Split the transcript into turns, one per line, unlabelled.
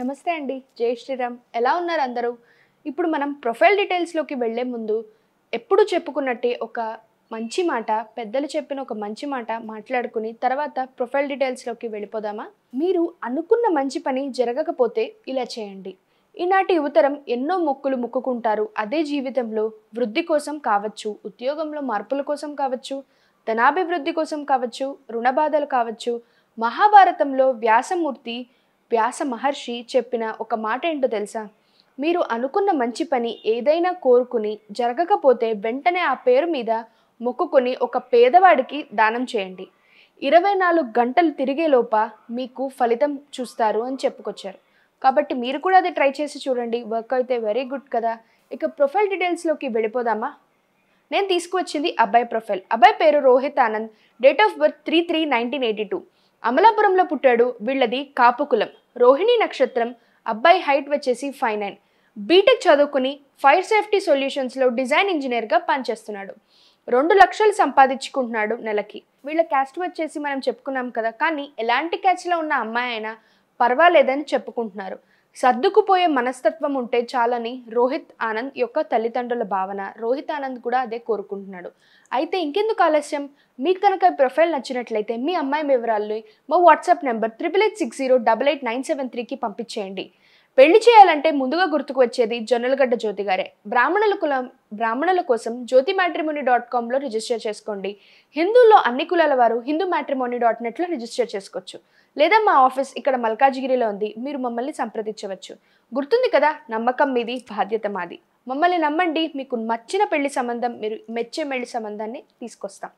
నమస్తే అండి జై శ్రీరామ్ ఎలా ఉన్నారు అందరూ ఇప్పుడు మనం ప్రొఫైల్ డీటెయిల్స్లోకి వెళ్లే ముందు ఎప్పుడు చెప్పుకున్నట్టే ఒక మంచి మాట పెద్దలు చెప్పిన ఒక మంచి మాట మాట్లాడుకుని తర్వాత ప్రొఫైల్ డీటెయిల్స్లోకి వెళ్ళిపోదామా మీరు అనుకున్న మంచి పని జరగకపోతే ఇలా చేయండి ఈనాటి యువతరం ఎన్నో మొక్కులు మొక్కుకుంటారు అదే జీవితంలో వృద్ధి కోసం కావచ్చు ఉద్యోగంలో మార్పుల కోసం కావచ్చు ధనాభివృద్ధి కోసం కావచ్చు రుణబాధలు కావచ్చు మహాభారతంలో వ్యాసమూర్తి వ్యాస మహర్షి చెప్పిన ఒక మాట ఏంటో తెలుసా మీరు అనుకున్న మంచి పని ఏదైనా కోరుకుని జరగకపోతే వెంటనే ఆ పేరు మీద మొక్కుకొని ఒక పేదవాడికి దానం చేయండి ఇరవై నాలుగు గంటలు లోప మీకు ఫలితం చూస్తారు అని చెప్పుకొచ్చారు కాబట్టి మీరు కూడా అది ట్రై చేసి చూడండి వర్క్ అయితే వెరీ గుడ్ కదా ఇక ప్రొఫైల్ డీటెయిల్స్లోకి వెళ్ళిపోదామా నేను తీసుకువచ్చింది అబ్బాయి ప్రొఫైల్ అబ్బాయి పేరు Rohit Anand date of birth three three nineteen eighty two అమలాపురంలో పుట్టాడు వీళ్ళది కాపుకులం రోహిణి నక్షత్రం అబ్బాయి హైట్ వచ్చేసి ఫైవ్ నైన్ బీటెక్ చదువుకుని ఫైర్ సేఫ్టీ సొల్యూషన్స్లో డిజైన్ ఇంజనీర్గా పనిచేస్తున్నాడు రెండు లక్షలు సంపాదించుకుంటున్నాడు నెలకి వీళ్ళ క్యాస్ట్ వచ్చేసి మనం చెప్పుకున్నాం కదా కానీ ఎలాంటి క్యాచ్లో ఉన్న అమ్మాయి అయినా పర్వాలేదని చెప్పుకుంటున్నారు సర్దుకుపోయే మనస్తత్వం ఉంటే చాలని రోహిత్ ఆనంద్ యొక్క తల్లిదండ్రుల భావన రోహిత్ ఆనంద్ కూడా అదే కోరుకుంటున్నాడు అయితే ఇంకెందుకు ఆలస్యం మీకు కనుక ప్రొఫైల్ నచ్చినట్లయితే మీ అమ్మాయి వివరాలని మా WhatsApp number triple eight six zero double eight nine seven త్రీకి పంపించేయండి పెళ్లి చేయాలంటే ముందుగా గుర్తుకు వచ్చేది జొన్నలగడ్డ జ్యోతి గారే బ్రాహ్మణుల కులం బ్రాహ్మణుల కోసం జ్యోతి మ్యాట్రిమోని డాట్ కామ్లో రిజిస్టర్ చేసుకోండి హిందువుల్లో అన్ని కులాల వారు హిందూ మ్యాట్రిమోని డాట్ నెట్లో రిజిస్టర్ చేసుకోవచ్చు లేదా మా ఆఫీస్ ఇక్కడ మల్కాజిగిరిలో ఉంది మీరు మమ్మల్ని సంప్రదించవచ్చు గుర్తుంది కదా నమ్మకం మీది బాధ్యత మాది మమ్మల్ని నమ్మండి మీకు నచ్చిన పెళ్లి సంబంధం మీరు మెచ్చే పెళ్లి సంబంధాన్ని తీసుకొస్తాం